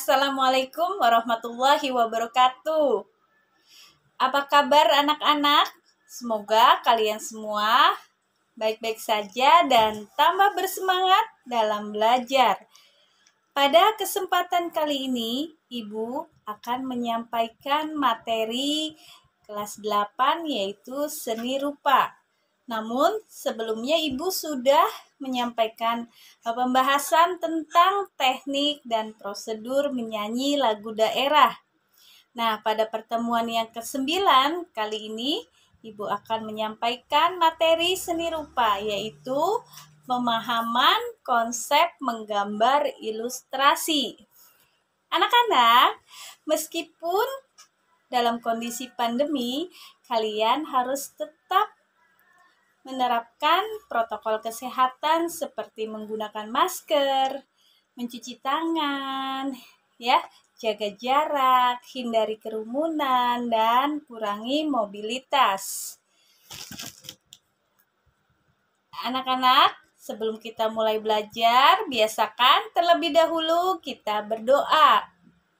Assalamualaikum warahmatullahi wabarakatuh. Apa kabar anak-anak? Semoga kalian semua baik-baik saja dan tambah bersemangat dalam belajar. Pada kesempatan kali ini, Ibu akan menyampaikan materi kelas 8 yaitu seni rupa. Namun sebelumnya Ibu sudah menyampaikan eh, pembahasan tentang teknik dan prosedur menyanyi lagu daerah. Nah, pada pertemuan yang ke-9 kali ini Ibu akan menyampaikan materi seni rupa yaitu pemahaman konsep menggambar ilustrasi. Anak-anak, meskipun dalam kondisi pandemi, kalian harus tetap menerapkan protokol kesehatan seperti menggunakan masker, mencuci tangan, ya, jaga jarak, hindari kerumunan dan kurangi mobilitas. Anak-anak, sebelum kita mulai belajar, biasakan terlebih dahulu kita berdoa.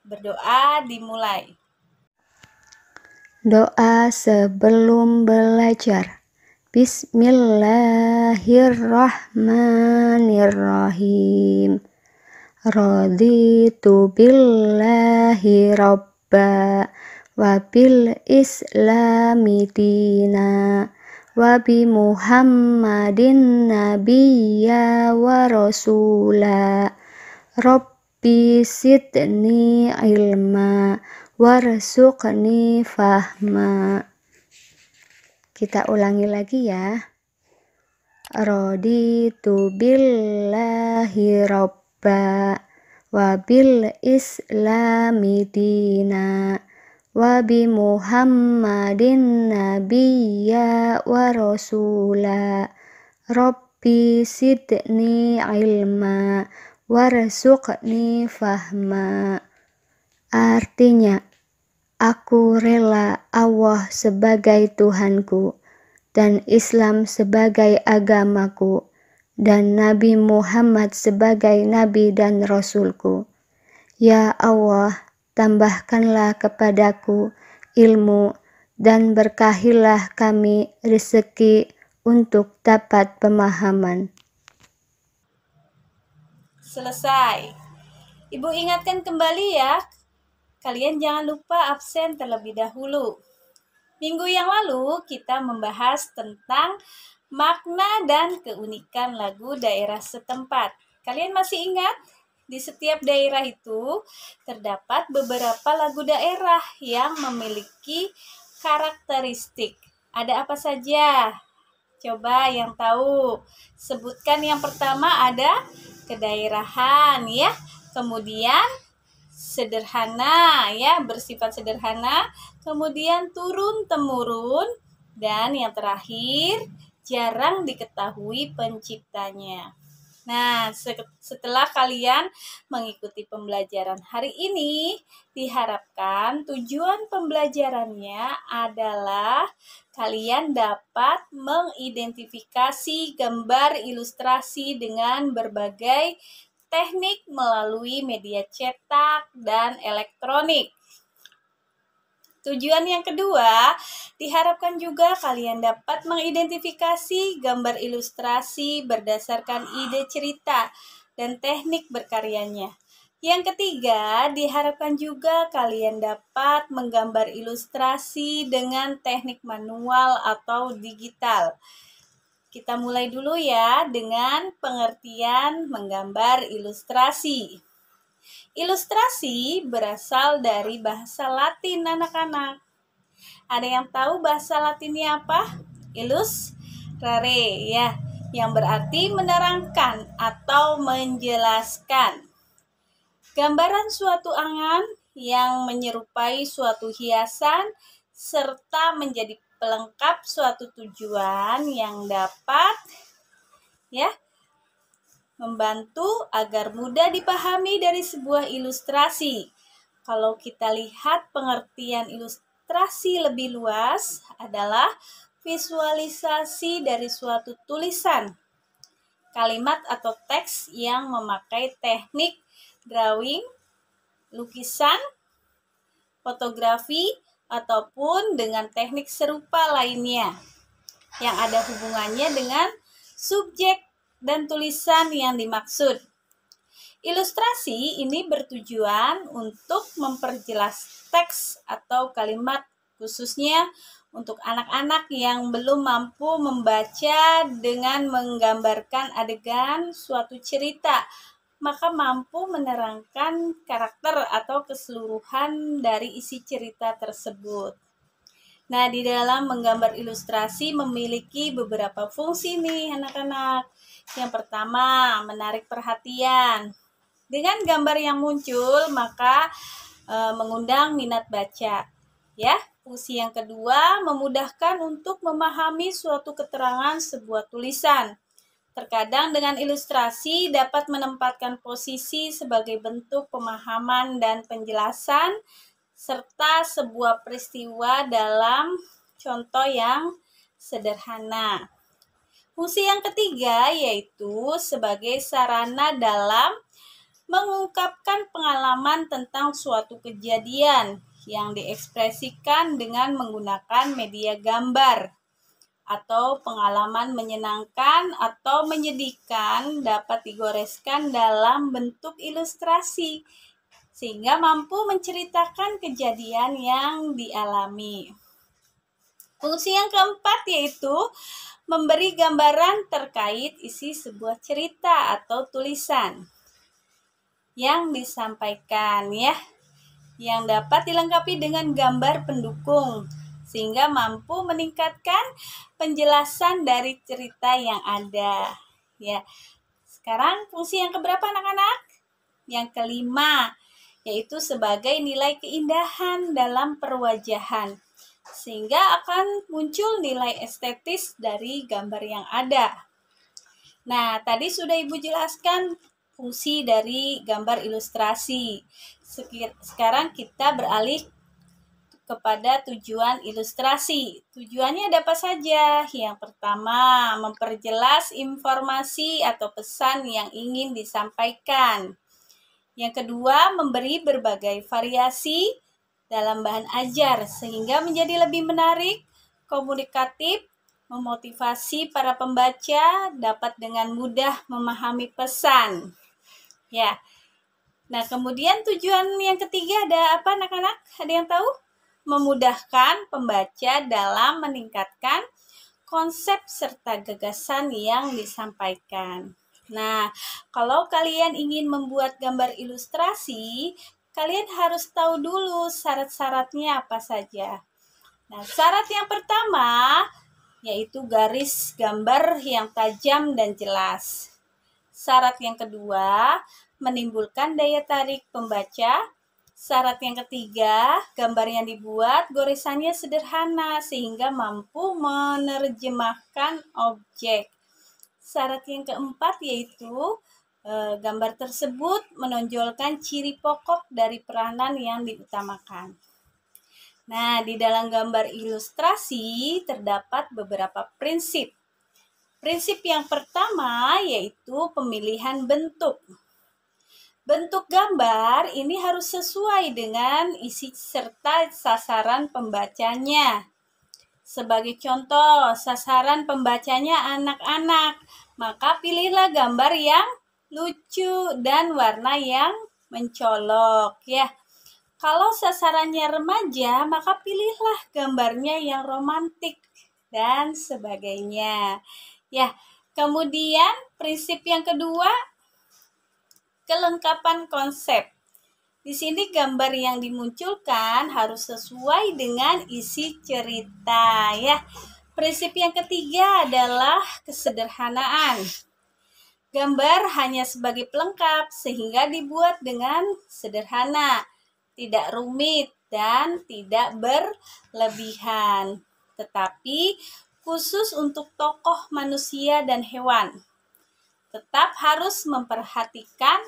Berdoa dimulai. Doa sebelum belajar. Bismillahirrahmanirrahim. Raditu billahi robba wa bil islami dina wa muhammadin nabiyya wa rasula rabbi sidni ilma warsuqni fahma kita ulangi lagi ya. tu billahi robba wabil islami dina wabi muhammadin nabiya wa rasula robbi sidni ilma warzuqni fahma artinya Aku rela Allah sebagai Tuhanku dan Islam sebagai agamaku dan Nabi Muhammad sebagai Nabi dan Rasulku. Ya Allah, tambahkanlah kepadaku ilmu dan berkahilah kami rezeki untuk dapat pemahaman. Selesai. Ibu ingatkan kembali ya Kalian jangan lupa absen terlebih dahulu. Minggu yang lalu kita membahas tentang makna dan keunikan lagu daerah setempat. Kalian masih ingat? Di setiap daerah itu terdapat beberapa lagu daerah yang memiliki karakteristik. Ada apa saja? Coba yang tahu. Sebutkan yang pertama ada kedaerahan ya. Kemudian sederhana ya, bersifat sederhana, kemudian turun temurun dan yang terakhir jarang diketahui penciptanya. Nah, setelah kalian mengikuti pembelajaran hari ini, diharapkan tujuan pembelajarannya adalah kalian dapat mengidentifikasi gambar ilustrasi dengan berbagai teknik melalui media cetak dan elektronik. Tujuan yang kedua, diharapkan juga kalian dapat mengidentifikasi gambar ilustrasi berdasarkan ide cerita dan teknik berkaryanya. Yang ketiga, diharapkan juga kalian dapat menggambar ilustrasi dengan teknik manual atau digital. Kita mulai dulu ya dengan pengertian menggambar ilustrasi. Ilustrasi berasal dari bahasa Latin anak-anak. Ada yang tahu bahasa Latinnya apa? Ilus, rare, ya, yang berarti menerangkan atau menjelaskan. Gambaran suatu angan yang menyerupai suatu hiasan serta menjadi pelengkap suatu tujuan yang dapat ya membantu agar mudah dipahami dari sebuah ilustrasi. Kalau kita lihat pengertian ilustrasi lebih luas adalah visualisasi dari suatu tulisan, kalimat atau teks yang memakai teknik drawing, lukisan, fotografi, ataupun dengan teknik serupa lainnya yang ada hubungannya dengan subjek dan tulisan yang dimaksud. Ilustrasi ini bertujuan untuk memperjelas teks atau kalimat khususnya untuk anak-anak yang belum mampu membaca dengan menggambarkan adegan suatu cerita maka mampu menerangkan karakter atau keseluruhan dari isi cerita tersebut. Nah, di dalam menggambar ilustrasi memiliki beberapa fungsi nih anak-anak. Yang pertama, menarik perhatian. Dengan gambar yang muncul, maka e, mengundang minat baca. Ya, fungsi yang kedua memudahkan untuk memahami suatu keterangan sebuah tulisan. Terkadang dengan ilustrasi dapat menempatkan posisi sebagai bentuk pemahaman dan penjelasan serta sebuah peristiwa dalam contoh yang sederhana. Fungsi yang ketiga yaitu sebagai sarana dalam mengungkapkan pengalaman tentang suatu kejadian yang diekspresikan dengan menggunakan media gambar atau pengalaman menyenangkan atau menyedihkan dapat digoreskan dalam bentuk ilustrasi sehingga mampu menceritakan kejadian yang dialami. Fungsi yang keempat yaitu memberi gambaran terkait isi sebuah cerita atau tulisan yang disampaikan ya yang dapat dilengkapi dengan gambar pendukung sehingga mampu meningkatkan penjelasan dari cerita yang ada. Ya. Sekarang fungsi yang keberapa anak-anak? Yang kelima, yaitu sebagai nilai keindahan dalam perwajahan. Sehingga akan muncul nilai estetis dari gambar yang ada. Nah, tadi sudah Ibu jelaskan fungsi dari gambar ilustrasi. Sekarang kita beralih kepada tujuan ilustrasi. Tujuannya dapat saja. Yang pertama, memperjelas informasi atau pesan yang ingin disampaikan. Yang kedua, memberi berbagai variasi dalam bahan ajar sehingga menjadi lebih menarik, komunikatif, memotivasi para pembaca dapat dengan mudah memahami pesan. Ya. Nah, kemudian tujuan yang ketiga ada apa anak-anak? Ada yang tahu? memudahkan pembaca dalam meningkatkan konsep serta gagasan yang disampaikan. Nah, kalau kalian ingin membuat gambar ilustrasi, kalian harus tahu dulu syarat-syaratnya apa saja. Nah, syarat yang pertama yaitu garis gambar yang tajam dan jelas. Syarat yang kedua, menimbulkan daya tarik pembaca Syarat yang ketiga, gambar yang dibuat goresannya sederhana sehingga mampu menerjemahkan objek. Syarat yang keempat yaitu e, gambar tersebut menonjolkan ciri pokok dari peranan yang diutamakan. Nah, di dalam gambar ilustrasi terdapat beberapa prinsip. Prinsip yang pertama yaitu pemilihan bentuk. Bentuk gambar ini harus sesuai dengan isi serta sasaran pembacanya. Sebagai contoh, sasaran pembacanya anak-anak, maka pilihlah gambar yang lucu dan warna yang mencolok ya. Kalau sasarannya remaja, maka pilihlah gambarnya yang romantik dan sebagainya. Ya, kemudian prinsip yang kedua kelengkapan konsep. Di sini gambar yang dimunculkan harus sesuai dengan isi cerita ya. Prinsip yang ketiga adalah kesederhanaan. Gambar hanya sebagai pelengkap sehingga dibuat dengan sederhana, tidak rumit dan tidak berlebihan, tetapi khusus untuk tokoh manusia dan hewan tetap harus memperhatikan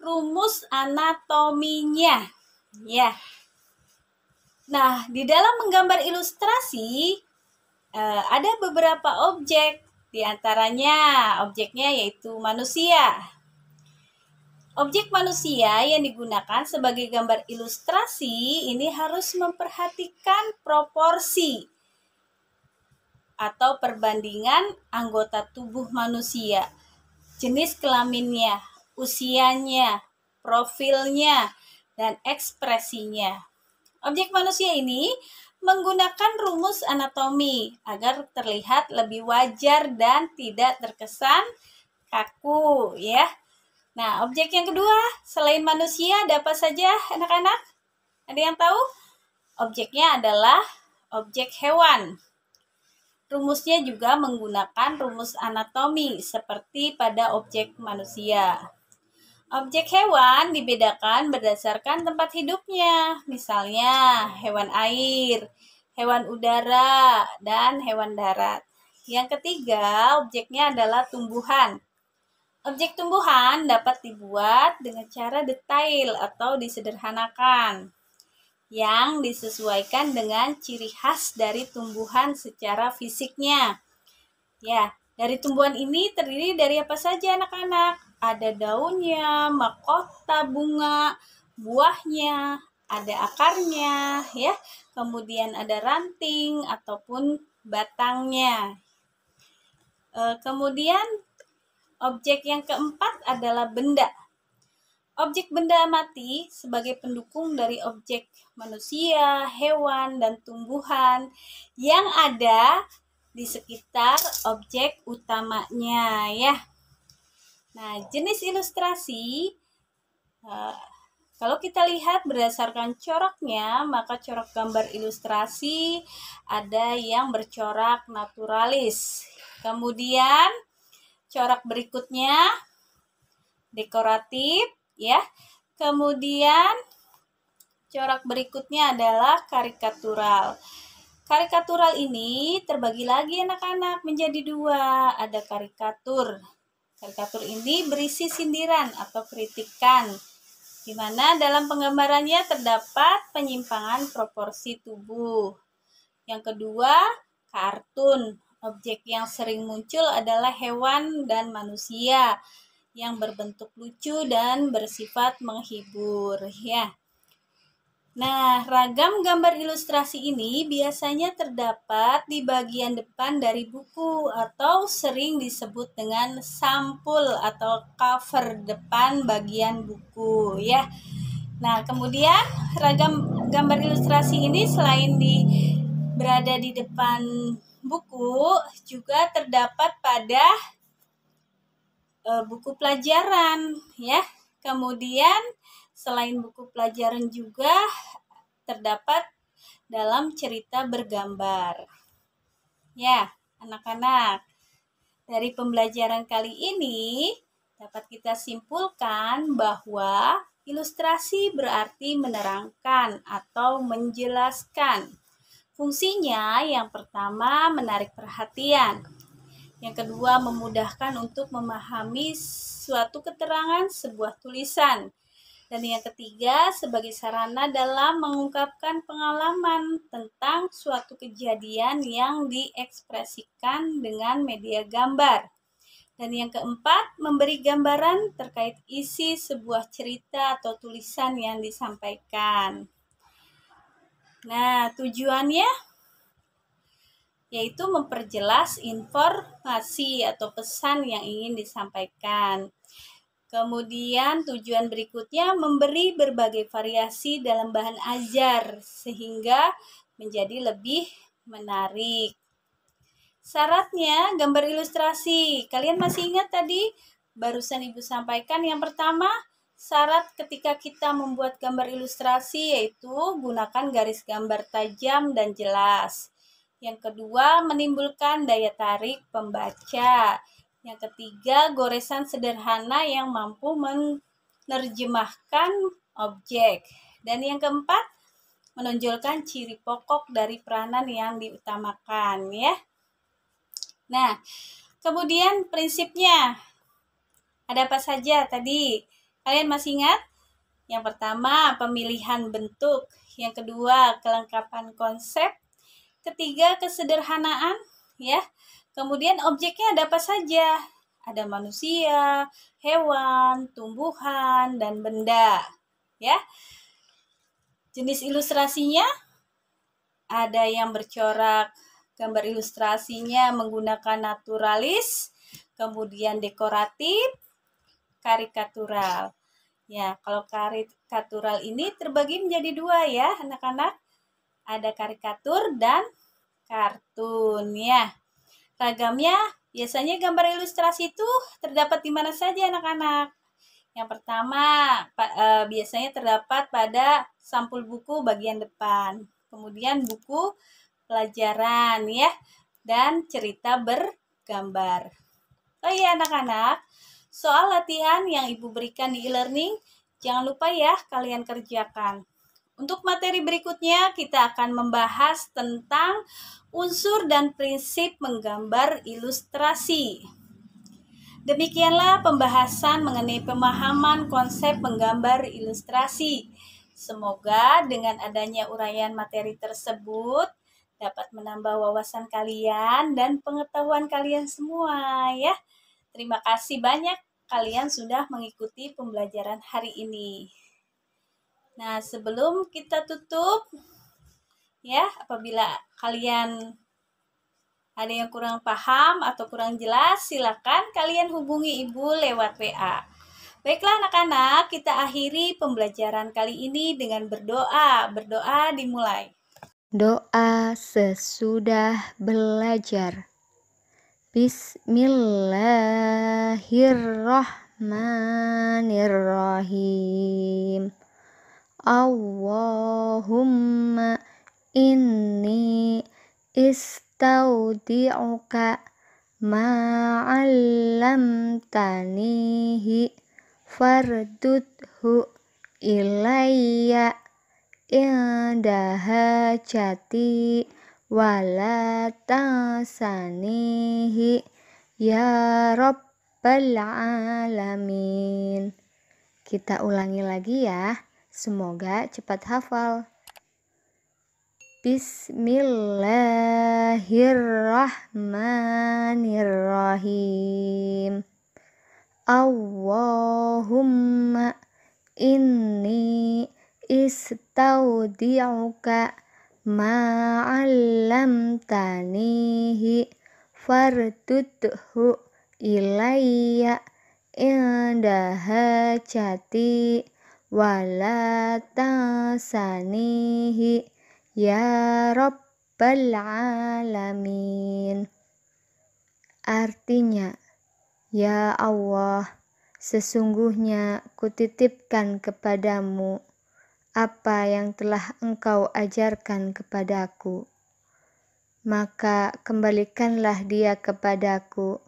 rumus anatominya. Ya. Nah, di dalam menggambar ilustrasi eh, ada beberapa objek, di antaranya objeknya yaitu manusia. Objek manusia yang digunakan sebagai gambar ilustrasi ini harus memperhatikan proporsi atau perbandingan anggota tubuh manusia jenis kelaminnya, usianya, profilnya, dan ekspresinya. Objek manusia ini menggunakan rumus anatomi agar terlihat lebih wajar dan tidak terkesan kaku ya. Nah, objek yang kedua selain manusia ada apa saja anak-anak? Ada yang tahu? Objeknya adalah objek hewan. Rumusnya juga menggunakan rumus anatomi seperti pada objek manusia. Objek hewan dibedakan berdasarkan tempat hidupnya, misalnya hewan air, hewan udara, dan hewan darat. Yang ketiga, objeknya adalah tumbuhan. Objek tumbuhan dapat dibuat dengan cara detail atau disederhanakan yang disesuaikan dengan ciri khas dari tumbuhan secara fisiknya. Ya, dari tumbuhan ini terdiri dari apa saja anak-anak? Ada daunnya, mahkota bunga, buahnya, ada akarnya, ya. Kemudian ada ranting ataupun batangnya. E, kemudian objek yang keempat adalah benda Objek benda mati sebagai pendukung dari objek manusia, hewan, dan tumbuhan yang ada di sekitar objek utamanya ya. Nah, jenis ilustrasi eh, kalau kita lihat berdasarkan coraknya, maka corak gambar ilustrasi ada yang bercorak naturalis. Kemudian corak berikutnya dekoratif ya. Kemudian corak berikutnya adalah karikatural. Karikatural ini terbagi lagi anak-anak menjadi dua. Ada karikatur. Karikatur ini berisi sindiran atau kritikan, di mana dalam penggambarannya terdapat penyimpangan proporsi tubuh. Yang kedua, kartun. Objek yang sering muncul adalah hewan dan manusia yang berbentuk lucu dan bersifat menghibur ya. Nah, ragam gambar ilustrasi ini biasanya terdapat di bagian depan dari buku atau sering disebut dengan sampul atau cover depan bagian buku ya. Nah, kemudian ragam gambar ilustrasi ini selain di berada di depan buku juga terdapat pada Eh, buku pelajaran ya. Kemudian selain buku pelajaran juga terdapat dalam cerita bergambar. Ya, anak-anak. Dari pembelajaran kali ini dapat kita simpulkan bahwa ilustrasi berarti menerangkan atau menjelaskan. Fungsinya yang pertama menarik perhatian, yang kedua, memudahkan untuk memahami suatu keterangan sebuah tulisan. Dan yang ketiga, sebagai sarana dalam mengungkapkan pengalaman tentang suatu kejadian yang diekspresikan dengan media gambar. Dan yang keempat, memberi gambaran terkait isi sebuah cerita atau tulisan yang disampaikan. Nah, tujuannya yaitu memperjelas informasi atau pesan yang ingin disampaikan. Kemudian tujuan berikutnya memberi berbagai variasi dalam bahan ajar sehingga menjadi lebih menarik. Syaratnya gambar ilustrasi. Kalian masih ingat tadi barusan Ibu sampaikan yang pertama syarat ketika kita membuat gambar ilustrasi yaitu gunakan garis gambar tajam dan jelas. Yang kedua, menimbulkan daya tarik pembaca. Yang ketiga, goresan sederhana yang mampu menerjemahkan objek. Dan yang keempat, menonjolkan ciri pokok dari peranan yang diutamakan ya. Nah, kemudian prinsipnya ada apa saja tadi? Kalian masih ingat? Yang pertama, pemilihan bentuk. Yang kedua, kelengkapan konsep. Ketiga, kesederhanaan ya. Kemudian objeknya ada apa saja? Ada manusia, hewan, tumbuhan, dan benda. Ya. Jenis ilustrasinya ada yang bercorak gambar ilustrasinya menggunakan naturalis, kemudian dekoratif, karikatural. Ya, kalau karikatural ini terbagi menjadi dua ya, anak-anak ada karikatur dan kartun ya. Ragamnya biasanya gambar ilustrasi itu terdapat di mana saja anak-anak. Yang pertama e, biasanya terdapat pada sampul buku bagian depan. Kemudian buku pelajaran ya dan cerita bergambar. Oh iya anak-anak, soal latihan yang Ibu berikan di e-learning jangan lupa ya kalian kerjakan. Untuk materi berikutnya, kita akan membahas tentang unsur dan prinsip menggambar ilustrasi. Demikianlah pembahasan mengenai pemahaman konsep menggambar ilustrasi. Semoga dengan adanya uraian materi tersebut dapat menambah wawasan kalian dan pengetahuan kalian semua ya. Terima kasih banyak kalian sudah mengikuti pembelajaran hari ini. Nah, sebelum kita tutup, ya, apabila kalian ada yang kurang paham atau kurang jelas, silakan kalian hubungi ibu lewat WA. Baiklah anak-anak, kita akhiri pembelajaran kali ini dengan berdoa. Berdoa dimulai. Doa sesudah belajar. Bismillahirrahmanirrahim. Allahumma inni istaudi'uka tanihi fardudhu ilayya indaha jati wala tasanihi ya rabbal alamin kita ulangi lagi ya Semoga cepat hafal. Bismillahirrahmanirrahim. Allahumma inni istaudi'uka tanihi fardudhu ilayya indah jati' wala tansanihi ya rabbal alamin Artinya ya Allah sesungguhnya kutitipkan kepadamu apa yang telah engkau ajarkan kepadaku maka kembalikanlah dia kepadaku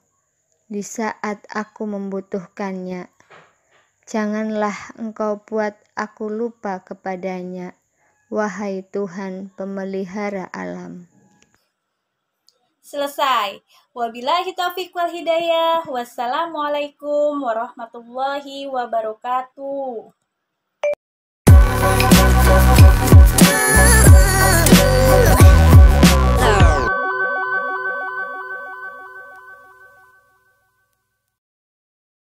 di saat aku membutuhkannya Janganlah engkau buat aku lupa kepadanya, wahai Tuhan pemelihara alam. Selesai. Wabillahi taufiq wal hidayah. Wassalamualaikum warahmatullahi wabarakatuh.